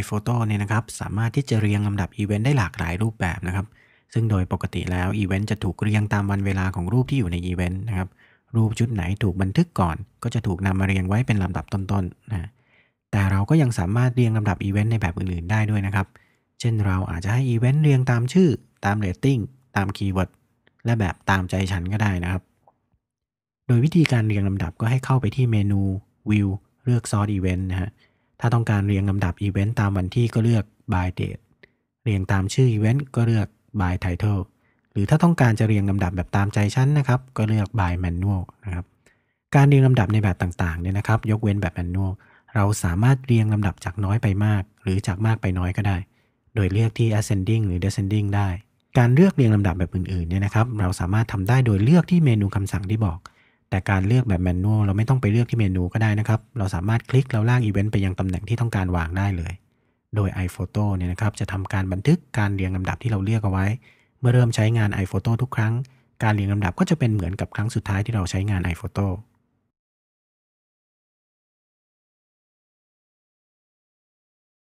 iPhoto เนี่ยนะครับ สามารถที่จะเรียงลำดับอีเวนต์ได้หลากหลายรูปแบบนะครับ ซึ่งโดยปกติแล้วอีเวนต์จะถูกเรียงตามวันเวลาของรูปที่อยู่ในอีเวนต์นะครับรูปชุดไหนถูกบันทึกก่อนก็จะถูกนำมาเรียงไว้เป็นลำดับต้นๆนะแต่เราก็ยังสามารถเรียงลำดับอีเวนต์ในแบบอื่นๆ ได้ด้วยนะครับ เช่นเราอาจจะให้อีเวนต์เรียงตามชื่อตามเรตติ้งตามคีย์เวิร์ดและแบบตามใจฉันก็ได้นะครับ โดยวิธีการเรียงลำดับก็ให้เข้าไปที่เมนู View เลือกซ์ตอีเวนต์นะฮะถ้าต้องการเรียงลำดับอีเวนต์ตามวันที่ก็เลือก by date เรียงตามชื่ออีเวนต์ก็เลือก by title หรือถ้าต้องการจะเรียงลำดับแบบตามใจชั้นนะครับ ก็เลือก by manual นะครับ การเรียงลำดับในแบบต่างๆเนี่ยนะครับ ยกเว้นแบบ manual เราสามารถเรียงลำดับจากน้อยไปมาก หรือจากมากไปน้อยก็ได้ โดยเลือกที่ ascending หรือ descending ได้ การเลือกเรียงลำดับแบบอื่นๆเนี่ยนะครับ เราสามารถทำได้โดยเลือกที่เมนูคำสั่งที่บอกแต่การเลือกแบบแมนนวลเราไม่ต้องไปเลือกที่เมนูก็ได้นะครับ เราสามารถคลิกแล้วลากอีเวนต์ไปยังตำแหน่งที่ต้องการวางได้เลย โดย iPhoto เนี่ยนะครับจะทำการบันทึกการเรียงลำดับที่เราเลือกเอาไว้ เมื่อเริ่มใช้งาน iPhoto ทุกครั้ง การเรียงลำดับก็จะเป็นเหมือนกับครั้งสุดท้ายที่เราใช้งาน iPhoto